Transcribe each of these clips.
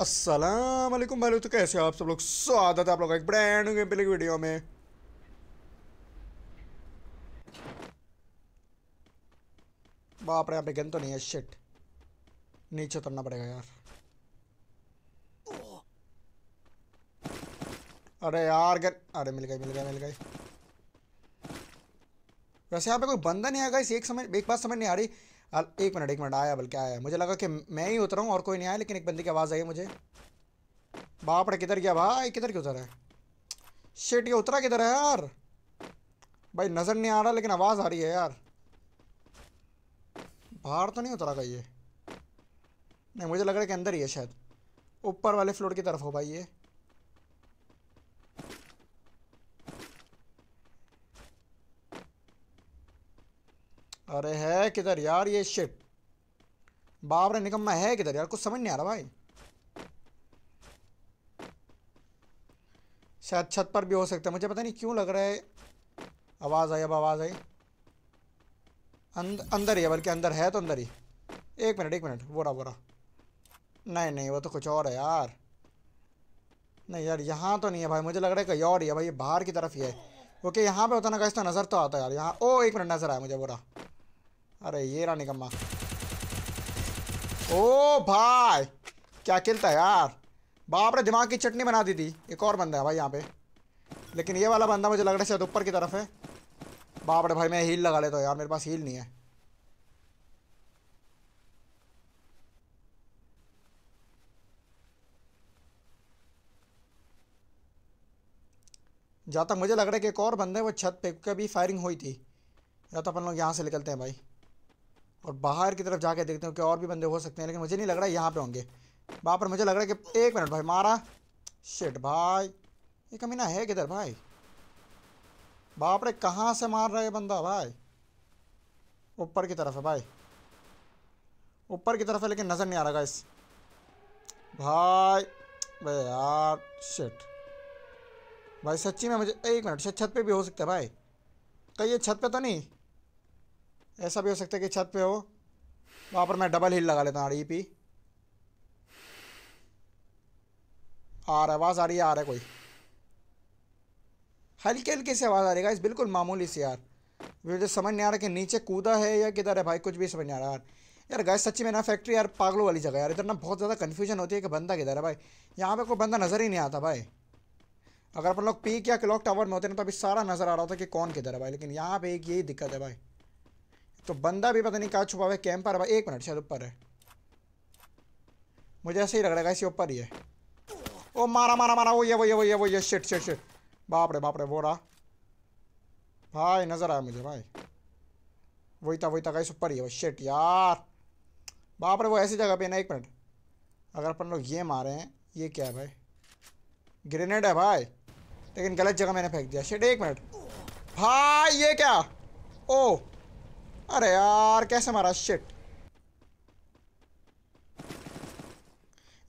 अस्सलाम वालेकुम भाई तो कैसे हो आप सब लोग स्वागत है आप लोग एक ब्रांड न्यू गेम प्ले की वीडियो में बाप रे यहाँ पे गन तो नहीं है शिट नीचे उतरना पड़ेगा यार अरे यार गन अरे मिल गई मिल गई मिल गई वैसे यहाँ पे कोई बंदा नहीं आया गाइस एक समय एक बात समझ नहीं आ रही एक मिनट एक मिनट आया बल्कि आया मुझे लगा कि मैं ही उतरा हूँ और कोई नहीं आया लेकिन एक बंदे की आवाज़ आई मुझे बाप रे किधर गया भाई किधर क्यों उतर है शेट ये उतरा किधर है यार भाई नज़र नहीं आ रहा लेकिन आवाज़ आ रही है यार बाहर तो नहीं उतरा का ये नहीं मुझे लग रहा है कि अंदर ही है शायद ऊपर वाले फ्लोर की तरफ हो भाई ये अरे है किधर यार ये शिट बाप रे निकम्मा है किधर यार कुछ समझ नहीं आ रहा भाई शायद छत पर भी हो सकता है मुझे पता नहीं क्यों लग रहा है आवाज़ आई अब आवाज़ आई अंद, अंदर ही है बल्कि अंदर है तो अंदर ही एक मिनट एक मिनट बोरा बोरा नहीं नहीं वो तो कुछ और है यार नहीं यार यहाँ तो नहीं है भाई मुझे लग रहा है कहीं और ही है भाई ये बाहर की तरफ ही है ओके यहाँ पे होता ना कैसे तो नज़र तो आता है यार यहाँ ओ एक मिनट नज़र आया मुझे बोरा अरे ये रानी कम्मा ओ भाई क्या खेलता यार बाप रे दिमाग की चटनी बना दी थी एक और बंदा है भाई यहाँ पे लेकिन ये वाला बंदा मुझे लग रहा है शायद ऊपर की तरफ है बाप रे भाई मैं हील लगा लेता तो हूँ यार मेरे पास हील नहीं है जहाँ तक मुझे लग रहा है कि एक और बंदा है वो छत पे अभी फायरिंग हुई थी या तो अपन लोग यहाँ से निकलते हैं भाई और बाहर की तरफ जाके देखते हैं कि और भी बंदे हो सकते हैं लेकिन मुझे नहीं लग रहा है यहाँ पे होंगे वहाँ पर मुझे लग रहा है कि एक मिनट भाई मारा शेट भाई ये कमीना है किधर भाई बाप रे कहाँ से मार रहा है बंदा भाई ऊपर की तरफ है भाई ऊपर की तरफ है लेकिन नज़र नहीं आ रहा इस भाई भाई यार शेट भाई सच्ची में मुझे एक मिनट छत पे भी हो सकता है भाई कहीं छत पे तो नहीं ऐसा भी हो सकता है कि छत पे हो वहाँ पर मैं डबल हिल लगा लेता हूँ आर पी e आ रहा आवाज़ आ रही है आ रहा है कोई हल्की हल्की सी आवाज़ आ रही है इस बिल्कुल मामूली सी यार मुझे तो समझ नहीं आ रहा कि नीचे कूदा है या किधर है भाई कुछ भी समझ नहीं आ रहा यार यार गाय सच्ची में ना फैक्ट्री यार पागलों वाली जगह यार इधर ना बहुत ज़्यादा कन्फ्यूजन होती है कि बंदा किधर है भाई यहाँ पे कोई बंदा नज़र ही नहीं आता भाई अगर अपन लोग पीक या क्लॉक टावर में होते ना तो अभी सारा नज़र आ रहा होता कि कौन किधर है भाई लेकिन यहाँ पे एक यही दिक्कत है भाई तो बंदा भी पता नहीं कहाँ छुपा हुआ है कैंप पर एक मिनट शायद ऊपर है मुझे ऐसे ही लग रहा है इसी ऊपर ही है ओ मारा मारा मारा वो ये वो ये वो ये वो ये शिट शिट शिट बाप रे बाप रे वो रहा भाई नज़र आया मुझे भाई वही था वही था गाइस ऊपर ही है वो शिट यार बाप रे वो ऐसी जगह पे ना एक मिनट अगर अपन लोग ये मारे हैं ये क्या है भाई ग्रेनेड है भाई लेकिन गलत जगह मैंने फेंक दिया शिट एक मिनट भाई ये क्या ओ अरे यार कैसे मारा शिट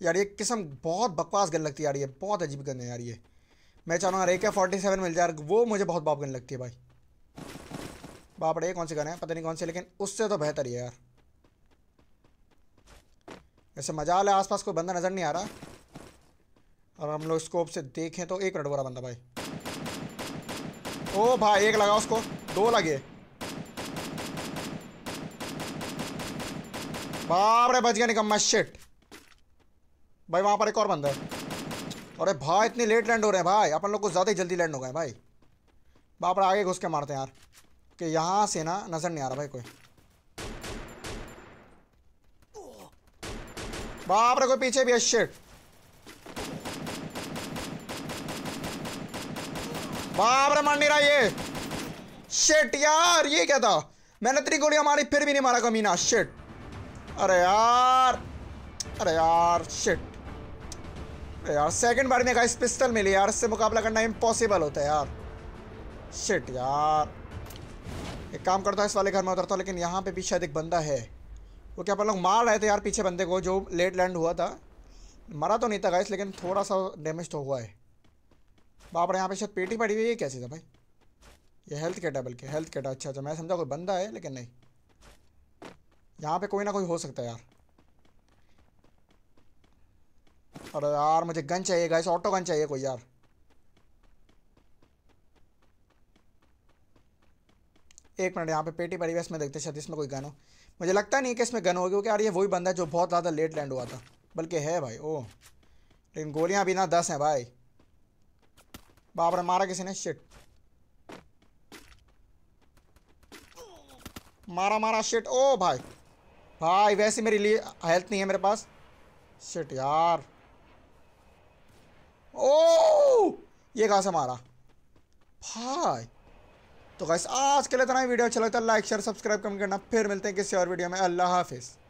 यार ये किस्म बहुत बकवास गन लगती है यार ये बहुत अजीब गन है यार ये मैं चाह रहा हूँ के फोर्टी सेवन मिल जाए वो मुझे बहुत बाप गन लगती है भाई बाप रे कौन सी गन है पता नहीं कौन सी लेकिन उससे तो बेहतर ही है यार ऐसे मजा मजाल है आसपास कोई बंदा नज़र नहीं आ रहा और हम लोग स्कोप से देखें तो एक मिनट बंदा भाई ओ भाई एक लगा उसको दो लगे बाप रे बच गया निकम्मा शिट भाई वहां पर एक और बंदा है अरे भाई इतनी लेट लैंड हो रहे हैं भाई अपन लोग को ज़्यादा ही जल्दी लैंड हो गए भाई बाप रे आगे घुस के मारते हैं यार कि यहां से ना नज़र नहीं आ रहा भाई कोई बाप रे कोई पीछे भी है शिट बाप रे मर नहीं रहा ये शिट यार ये क्या था मैंने तेरी गोलियां मारी फिर भी नहीं मारा कमीना शिट अरे यार अरे यार शिट अरे यार सेकंड बार में गाइस पिस्टल मिली यार इससे मुकाबला करना इम्पॉसिबल होता है यार शिट यार एक काम करता हूँ इस वाले घर में उतरता हूँ लेकिन यहाँ पे भी शायद एक बंदा है वो क्या अपन लोग मार रहे थे यार पीछे बंदे को जो लेट लैंड हुआ था मरा तो नहीं था गाइस लेकिन थोड़ा सा डैमेज तो हुआ है बाप रे यहाँ पे शायद पेटी पड़ी हुई है कैसे था भाई ये हेल्थ केटा बल्कि हेल्थ केटा अच्छा अच्छा मैं समझा कोई बंदा है लेकिन नहीं यहाँ पे कोई ना कोई हो सकता है यार अरे यार मुझे गन चाहिए गाइस ऑटो गन चाहिए कोई यार एक मिनट यहाँ पे पेटी पड़ी हुई इसमें देखते शायद इसमें कोई गन हो मुझे लगता नहीं कि इसमें गन होगी क्योंकि यार ये वही बंदा है जो बहुत ज़्यादा लेट लैंड हुआ था बल्कि है भाई ओ लेकिन गोलियाँ भी ना दस हैं भाई बाप मारा किसी ने शिट मारा मारा शिट ओ भाई भाई वैसे मेरे लिए हेल्थ नहीं है मेरे पास शिट यार ओ ये कहाँ से मारा भाई तो गैस आज के लिए इतना ही वीडियो अच्छा लगता है लाइक शेयर सब्सक्राइब कमेंट करना फिर मिलते हैं किसी और वीडियो में अल्लाह हाफिज़